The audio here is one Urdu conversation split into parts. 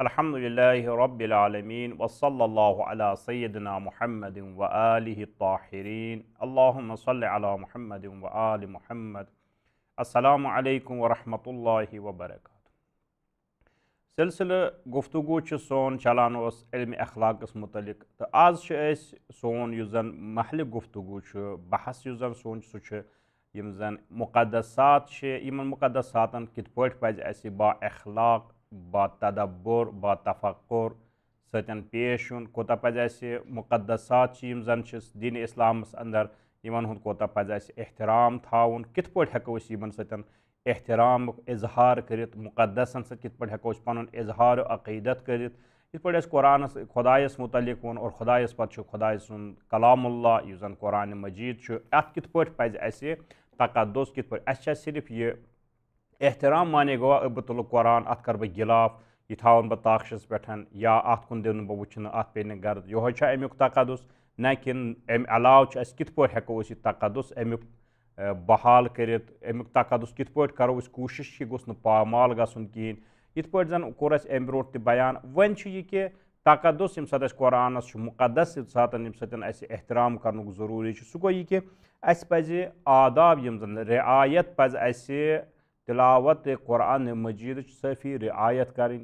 Elhamdülillahi Rabbil alemin ve sallallahu ala seyyidina Muhammedin ve alihi tahirin. Allahumme salli ala Muhammedin ve ali Muhammed. Esselamu aleykum ve rahmetullahi ve berekat. سلسلہ گفتگو چھ سون چلان اس علم اخلاقس متعلق تو آز چھ اس سون یُس زن محل گفتگو چھ بحث یُس زن سون سُہ چھ یِم زن مقدسات چھِ یِمن مقدساتن کِتھ پٲٹھۍ پزِ اَسہِ با اخلاق با تدبر با تفکر ستن پیش یون کوت پہ مقدسات دینی اسلام اندر ان کو پہلے احترام تاؤن کت پہ ہوسن ستھن احترام اظہار کرقدس کت پہ ہکو پظہار و عقیدت کر قرآن خداس متعلق و خدس پہ خدے سند کلام اللہ اسن قرآن مجید ات کت پہ پس تقدس کت پہ اچھا صرف یہ احترام مانے کُن بہت بہٕ قرآن ات کر نہٕ یہ یِہوٚے تاخشس اَمیُک تقدُس نہ وچ اَمہِ علاوٕ یہ اَسہِ تقدس پٲٹھۍ کت أسۍ یہِ تقدس اَمیُک بحال کوٗشِش کت گوٚژھ کرو کوشش گژھُن گوس یِتھ گھن کہین کوٚر اَسہِ اَمہِ برونٛٹھ تہِ بیان ون کہ تقدس یم سات مُقدس قرآن مقدس سات سات اَسہِ احترام گوٚو یہِ یہ کہ پہ آداب رعایت پہ تلاوت قرآن مجید صفی رعایت کریں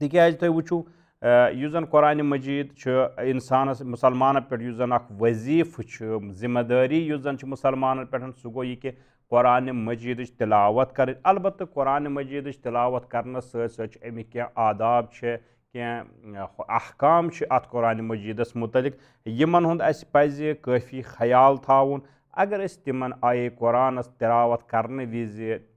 تکیاز تھی وچو چو یو زن قرآن مجید چو انسان مسلمان پر یو زن اک وزیف چو زمداری یو زن چو مسلمان پر سگو یہ کہ قرآن مجید چو تلاوت کریں البت قرآن مجید چو تلاوت کرنا سر سر چو امی کیا آداب چو احکام چو ات قرآن مجید متعلق یہ من ہوند ایسی پیزی کافی خیال تھاون اگر اس تیمن آیے قرآن اس تلاوت کرنے ویزی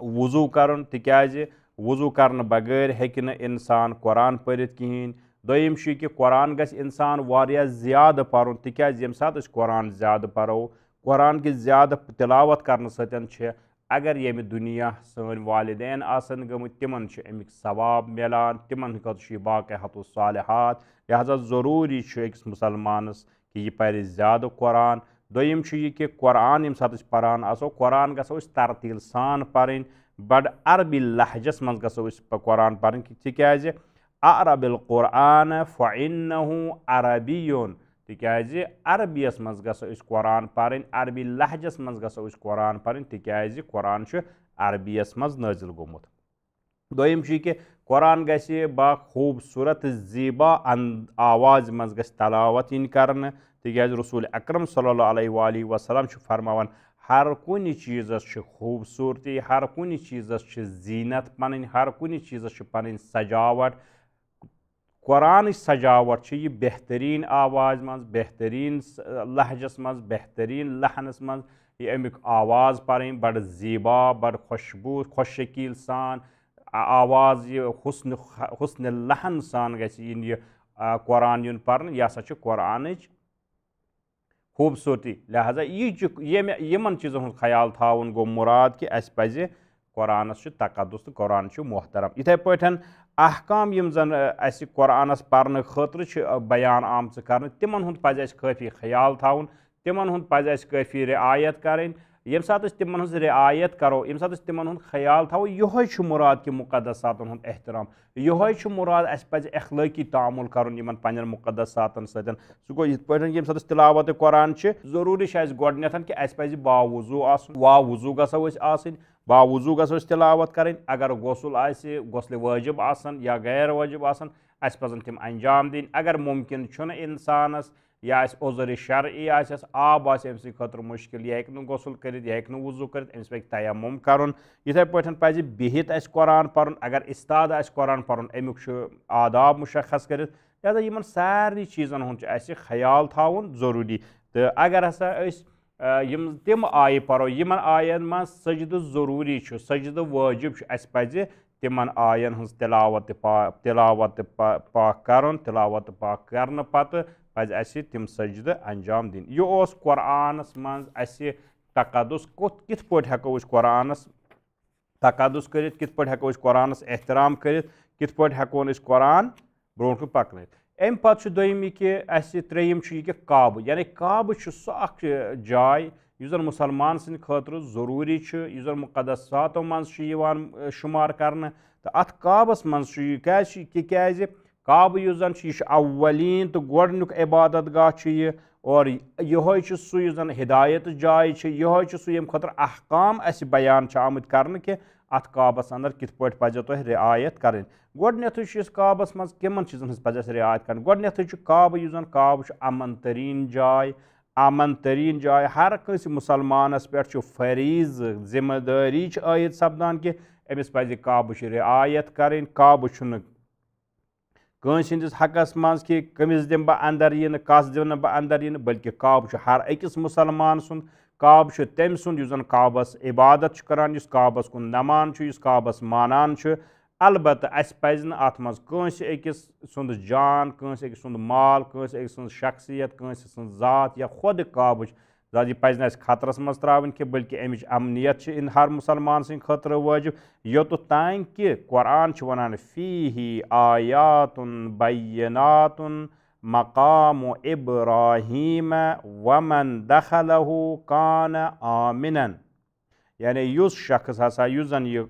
وضو کرن تکیاز وضو کرن بغیر ہیکن انسان قرآن پڑھت کہین دویم شی کہ قرآن گس انسان واریا زیاد پرن تکیاز یم سات اس قرآن زیاد پرو قرآن کی زیاد تلاوت کرن ستن چھے اگر یم دنیا سن والدین آسن گم تمن چھ امک ثواب ملان تمن خط شی باقی حت الصالحات لہذا ضروری چھ اکس مسلمانس کہ یہ پڑھ زیاد قرآن درآن سات پانو قرآن گسو ترتیل سان پہ بڑ عربی لہجس مزو قرآن پہ تاز عرب القرآن فعین عربی یون تک عربیس مز گو قرآن پہ عربی لہجس مزگو قرآن پہن تاز قرآن عربیس من نازل گ دم کہ قرآن گسے با خوبصورت زیبا ان آواز مز ان کر تاز رسول اکرم صلی اللہ علیہ وآلہ وسلم فرماوان ہر کن چیزس خوبصورتی ہر کن چیزس زینت پن ہر کن چیزس پن سجاوٹ قرآن سجاوٹ یہ بہترین آواز بہترین لہجس بہترین لہنس مز آواز بڑ زیبا بڑ خوشبو خوش شکیل سان آواز حسن حسن لہن سان گرآن پہ سا قرآن خوبصورتی لہٰذا یہ ہُنٛد خیال تھا پَزِ قۄرانَس چھُ قرآن تقدس تو قرآن محترم احکام اَسہِ قۄرانَس قرآن خٲطرٕ چھِ بیان اَسہِ کٲفی خیال ہُنٛد پَزِ اَسہِ کٲفی رعایت کَرٕنۍ یم سات تمہ رعایت کرو یمن سات تن خیال تھو یہ یہ مراد کہ مقدساتن احترام یہ مراد اہس پہ اخلقی تعامل کرقدساتن سن سکو سات تلتان ضروری گونی کہ با وضو با وضو گوشن با وضو گوش تلوت کرن اگر غسل آہ غسل واجب غیر واجب تم انجام دین اگر ممکن انسان یا آس عذر شرعی آس آب مشکل یہ غسل کرت یہ کر وضو کرت امس پہ تیمم یتھے پہ بہت اس قرآن پارن اگر استاد آس قرآن پارن امیک آداب مشخص کرت لہٰذا ان سارے چیزن ہند خیال تاؤن ضروری تو اگر ہسا اس تم آیہ پرو آئہ آین من سجدہ ضروری سجدو ووجب اس پہ تم آین ہز تلاوت پا پاک کرن تلاوت پاک پا پتہ پز تم سجد انجام منٛز یہ قرآن مز کِتھ کت کت أسۍ قۄرآنَس قرآن تقدس کِتھ کت ہٮ۪کو أسۍ قرآن احترام کر قرآن برو پکن امہ پیمہ ترمہ قابل سہ اخ جاع مسلمان سند خاطی چن مقدساتو مز شمار کروس مز تِکیٛازِ کعبہ یُس زن چھُ یہِ چھُ اولین تہٕ اول عبادت گاہ چھُ یہِ اور یِہوے یِہوے چھُ سُہ یُس زن ہدایتٕچ جاے چھِ چھُ سُہ ییٚمہِ خٲطرٕ احکام بیان چھِ آمٕتۍ کرنہٕ کہِ آمت کرع ادر کِتھ پٲٹھۍ پزی تۄہہِ رعایت چھُ یُس منٛز کریں ہٕنٛز مز چیزن رعایت چھُ کعبہٕ یُس کرابن ترن جا امن ترن جاے ہر کٲنٛسہِ کس پٮ۪ٹھ چھُ فریض ذمہ داری عائد سپدان کہ امس پہ قاب ر رعایت کعبہٕ چھُنہٕ کنس ہندس حقس مز کہ کمس دم بہ اندر یہ کس دم بہ اندر یہ بلکہ کعب ہر اکس مسلمان سن کعب تم سند اس زن کعبس عبادت کران اس کعبس کن نمان اس کعبس مانان البتہ اس پزن ات مز کنس اکس سند جان کنس اکس سند مال کنس اکس سند شخصیت کنس سند ذات یا خود کعبچ ज़ यह पजन खतरस मज त्रावन कह बल्कि अमच अमनीत इन हर मुसलमान सद खतर वाजिब योत तान कि कुरान वनान फी ही आयातन बैनातन मकाम इब्राहीम वमन दखलहू कान आमिन यानी उस शख्स हसा उस जन यह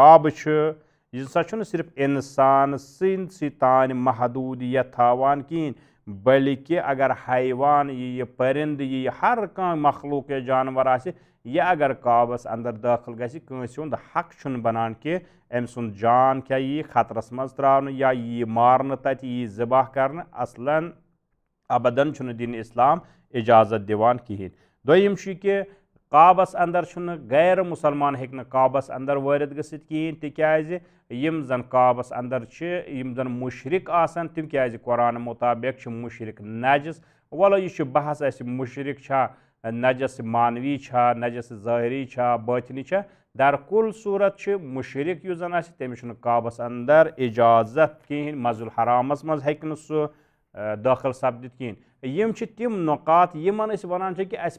काब यह सिर्फ इंसान सद तान महदूदियत थावान कहें بلکہ اگر حیوان یہ پرند یہ ہر کانہہ مخلوق جانور آسے یہ اگر کعبس اندر داخل گسی ہند حق چھن بنان کہ ام سن جان کیا یہ خطرس مز ترانہ یا یہ مارن تت یہ ذبح کرنے اصلا ابدن چھن دین اسلام اجازت دیوان کہین دویم چھ کہ काबस अंदर गैर मुसलमान हेकन काबस अंदर वरित गि कहें तम जन काबस अंदर यम जन मुशरक आसान तम क्या कुरान मुताबिक मुशरक नजस वलो यह बहस अस मुशरक नजस मानवी नजस ज़ाहरी बातनी दर कुल सूरत मुशरक यु जन तमिस काबस अंदर इजाजत कहें मजुल हरामस मज हे सह दाखिल सपदित कहें یم تم نقات اس چھ کہ اس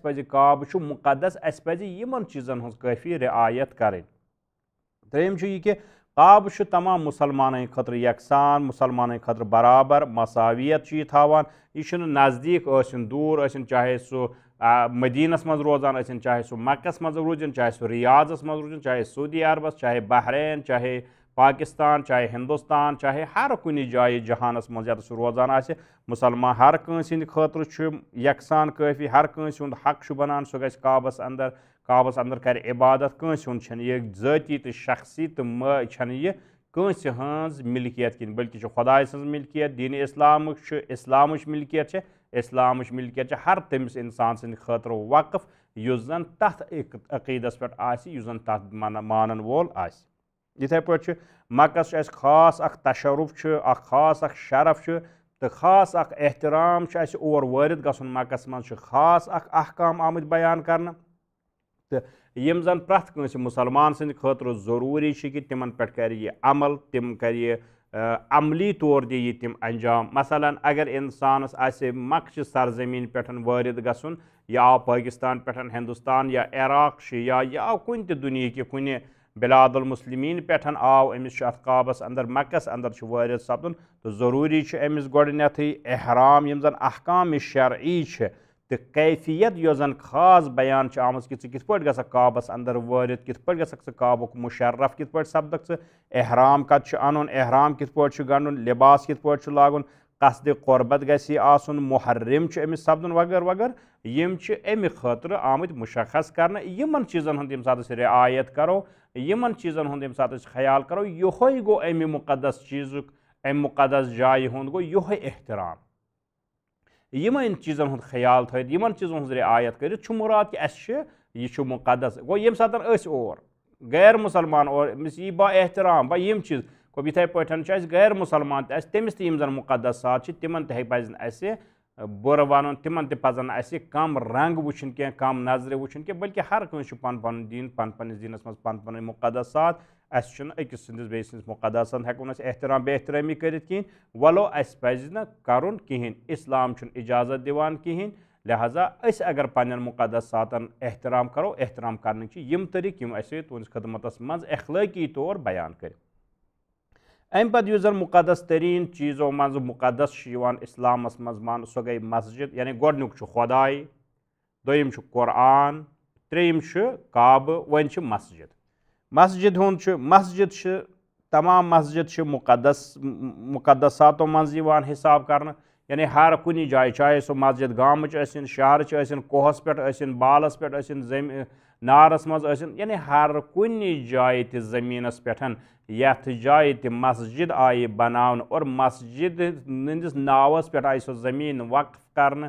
چھ مقدس اس اصہ یمن چیزن ہز کافی رعایت یہ کہ قاب ت تمام مسلمان خطر یکسان مسلمان خطر برابر مساویت یہ تعاون یہ اسن دور چاہے سہ مدینس اسن چاہے سر مکس مز روزن چاہے سو ریاض مز روزن چاہے سعودی عربس چاہے بحرین چاہے پاکستان چاہے ہندوستان چاہے ہر کنہ جائے جہانس روزان روزانہ مسلمان ہر ہند خاطر یکسان کافی ہر کنس ہند حق بنان کعبس اندر کعبس اندر کر عبادت یہ ذاتی تو شخصی تو کنس ہز ملکیت کن بلکہ خدا ملکیت دین اسلام اسلام ملکیت اسلام ملکیت ہر تمس انسان سند خطر وقف اس عقیدس پہ زن من مانن وول آسی ات پ مکس اَسہِ خاص اخ تشرف خاص ال شرف چھُ تہٕ خاص احترام اور مکس منٛز چھُ خاص احکام آمٕتۍ بیان خٲطرٕ ضروٗری خطر ضروری کہ تمن پہ یہ عمل تم کر عملی طور انجام مثلاً اگر انسانس آقش سرزمین پا گھنیا یہ یا پاکستان پٮ۪ٹھ ہندوستان یا عراق یا کُنہِ بلاد المسلمین ان آو امس قابس اندر مکس اندر وارد سپدن تو ضروری امس گئی احرام زن احکام شرعی تو کیفیت یو زن خاص بیان آم کہ قابس اندر وارد کت پہ گابک مشرف کت پہ سپد احرام کت ان احرام کت پہ گنڈن لباس کت پہ لاگن قصد قربت گسی آسن محرم چھ امس سپدن وغیرہ وغیرہ یم چھ امہ خاطر آمت مشخص کرنا یمن چیزن ہند یم سات اس رعایت کرو یمن چیزن ہند یم سات اس خیال کرو یہوے گو امہ مقدس چیزک امہ مقدس جائے ہند گو یہوے احترام یمن چیزن ہند خیال تھیت یمن چیزن ہند رعایت کرت چھ مراد کہ اس چھ یہ چھ مقدس گو یم ساتن اس اور غیر مسلمان اور یہ با احترام با یم چیز انہ اَسہِ غیر مسلمان کینٛہہ تمس نظرِ زن کینٛہہ بٔلکہِ ہر کٲنٛسہِ چھُ پَنُن رنگ دیٖن کم کم نظر منٛز کی بلکہ مُقدسات پن پن دین پن بیٚیہِ سٕنٛدِس پن ہٮ۪کو اس أسۍ احترام کَرُن کِہیٖنۍ اِسلام چھُنہٕ اِجازت اجازت کِہیٖنۍ کہین لہذا اگر مُقدساتَن احترام کرو احترام یِم اَسہِ تُہٕنٛدِس خدمَتَس خدمتس اخلٲقی طور بیان کر ام مقدس ترین چیزوں مز مقدس اسلام مز مان سو گئی مسجد یعنی گونیک خدا درآن تریم کعبہ ووچ مسجد مسجد ہند مسجد سے تمام مسجد مقدس مقدساتو مزان حساب یعنی ہر چاہے کرسجد آسن شہر ثوہس پسن بالس زمین نارس مز ثن یعنی ہر کن جائیں تہ زمینس پہ یت جائیں تہ مسجد آئی بناون اور مسجد ہندس ناوس پہ آئی سو زمین وقف کرن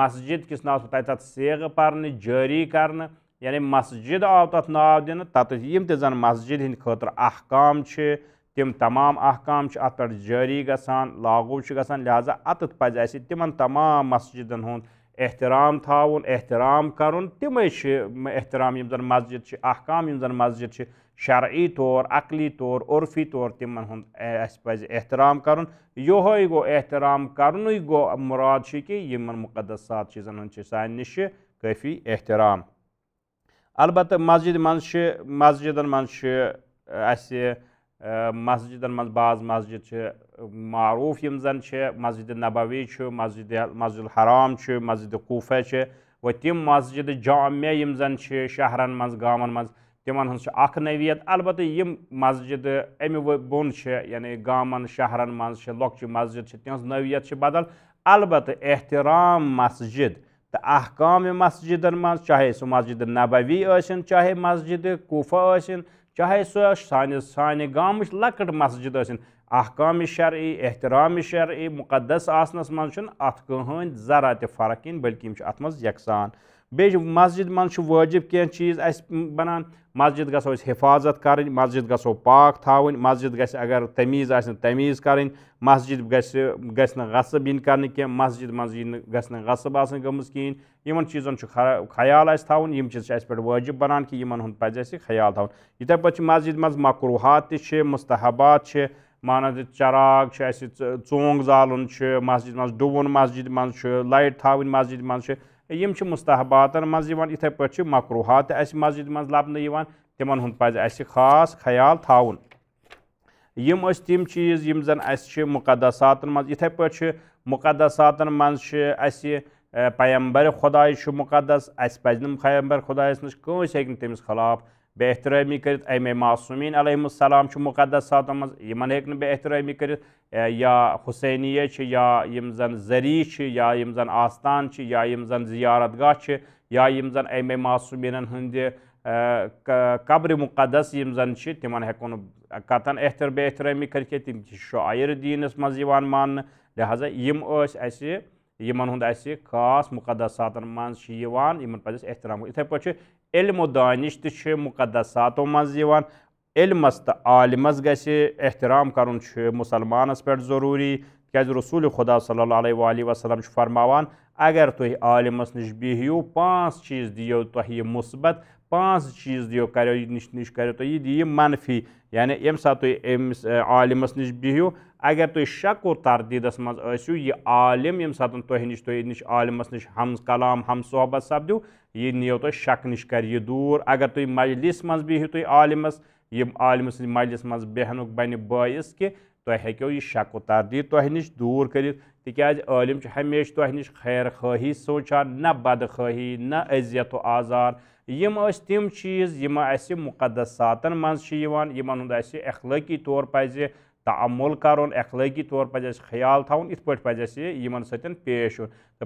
مسجد کس ناوس پہ آئی تر سیغ پرنے جاری کرن یعنی مسجد آو تر ناو دن یم تہ زن مسجد ہند خاطر احکام چھ تم تمام احکام چھ ات پہ جاری گسان لاگو چھ گسان لہذا اتت پز اسہ تمن تمام مسجدن ہند احترام تھاون احترام کرن تمے احترام مسجد احکام مسجد شرعی طور عقلی طور عرفی طور تمہن اس پز احترام کرن گو احترام گو مراد چھ کہ مقدس سات چیزن سان کافی احترام البتہ مسجد من من مسجد مس مسجدن منٛز بعض مسجد چه معروف یِم مسجد نبوی چه مسجد مسجد الحرام چه مسجد کوفه چه و تیم مسجد جامع یِم چه شهرن شہرَن گامن گامَن منٛز تِمَن ہٕنٛز چھِ اَکھ البته یم مسجد امی و بون یعنی گامن شهرن منٛز چھِ چه مسجد چه تِہٕنٛز چه بدل البته احترام مسجد تا احکام مسجدن منٛز چاہے مسجد نبوی آشن چاہے مسجد کوفه آشن چاہے سۄ سانہِ سانہِ گامٕچ لۄکٕٹ مسجد ٲسِن احکامہِ شرعی احترامہِ شرعی مُقدس آسنَس منٛز چھُنہٕ اَتھ کٕہٕنۍ ذرا تہِ فرق کِہیٖنۍ بٔلکہِ یِم چھِ اَتھ منٛز یکسان بیٚیہِ چھِ مسجِد منٛز چھُ وٲجِب کینٛہہ چیٖز اَسہِ بَنان مسجِد گژھو أسۍ حِفاظت کَرٕنۍ مسجِد گژھو پاک تھاوٕنۍ مسجِد گژھِ اگر تمیٖز آسہِ نہٕ تمیٖز کَرٕنۍ مسجِد گژھِ گژھِ نہٕ غصب یِنۍ کَرنہٕ کینٛہہ مسجِد منٛز یی نہٕ گژھِ نہٕ غصب آسٕنۍ گٔمٕژ کِہیٖنۍ یِمَن چیٖزَن چھُ خیال اَسہِ تھاوُن یِم چیٖز چھِ اَسہِ پٮ۪ٹھ وٲجِب بَنان کہِ یِمَن ہُنٛد پَزِ اَسہِ خیال تھاوُن یِتھَے پٲٹھۍ چھِ مسجِد منٛز مقروٗحات تہِ چھِ مُستحبات چھِ مان ژٕ چراغ چھُ اَسہِ ژونٛگ زالُن چھُ مسجِد منٛز ڈُوُن مسجِد منٛز چھُ لایِٹ تھاوٕنۍ مسجِد منٛز چھِ یم چھ مستحباتن مز یوان اتھے پر چھ مکروحات اس مسجد مز لب نہ یوان تمن ہن پز اس خاص خیال تھاون یم اس تم چیز یم زن اس چھ مقدسات مز اتھے پر چھ مقدسات مز چھ اس پیغمبر خدا چھ مقدس اس پزن پیغمبر خدا اس نش کوئی سیکن تمس خلاف به احترامی کردید ایم معصومین علیهم السلام چھ مقدسات مز یمن ہیک نہ بے احترامی کردید یا حسینیہ چھ یا یم زن زری چھ یا یم زن آستان چھ یا یم زن زیارت گاہ چھ یا یم زن ایم معصومین ہند قبر مقدس یم زن چھ تمن ہیکو نہ قطن احتر بے احترامی کر کے تم چھ شاعر دینس مز یوان ماننہ لہذا یم ٲسۍ اَسہِ یِمن ہُنٛد اَسہِ خاص مُقدساتن منٛز چھِ یِوان یِمن پَزِ اَسہِ احترام کَرُن یِتھَے پٲٹھۍ چھِ علم و دانش تہِ چھِ مُقدساتو منٛز یِوان علمَس تہٕ عالِمَس گژھِ احترام کَرُن چھُ مُسلمانَس پٮ۪ٹھ ضروٗری تِکیٛازِ رسوٗلِ خۄدا صلی اللہ علیہ وَسلم چھُ فرماوان اگر تُہۍ عالِمَس نِش بِہِو پانٛژھ چیٖز دِیو تۄہہِ یہِ مُصبت پانٛژھ چیٖز دِیو کَریو یہِ نِش نِش کَریو تۄہہِ یہِ دِیہِ منفی یعنی ییٚمہِ ساتہٕ تُہۍ أمِس عالِمَس نِش بِہِو اگر تُہۍ شک و تردیٖدَس منٛز ٲسِو یہِ عالِم ییٚمہِ ساتہٕ تۄہہِ نِش تۄہہِ نِش عالِمَس نِش ہم کلام ہم صحبت سَپدِو یہِ نِیو تۄہہِ شک نِش کَرِ یہِ دوٗر اگر تُہۍ مجلِس منٛز بِہِو تُہۍ عالِمَس یِم عالِمہٕ سٕنٛدِ مجلِس منٛز بیٚہنُک بَنہِ بٲعث کہِ تہ تۄہہِ و دوٗر کٔرِتھ نش دور کر ہمیشہ تہ نش خیر خواہی سوچان نہ بدخی نہ عزیت و آزار یم تم چیز یِوان مقدس ساتن اَسہِ اخلٲقی طور پہ کَرُن کر طور پہ خیال پٲٹھۍ پَزِ پہ یِمَن سن پیش ہوں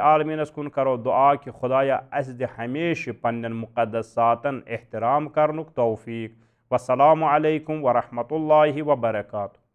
عالمیٖنَس کُن کن کرو دعا کہ اَسہِ اس ہمیشہِ پنٛنٮ۪ن ساتن احترام کرنک توفیق وسلام علیکم ورحمۃ اللہ وبرکاتہ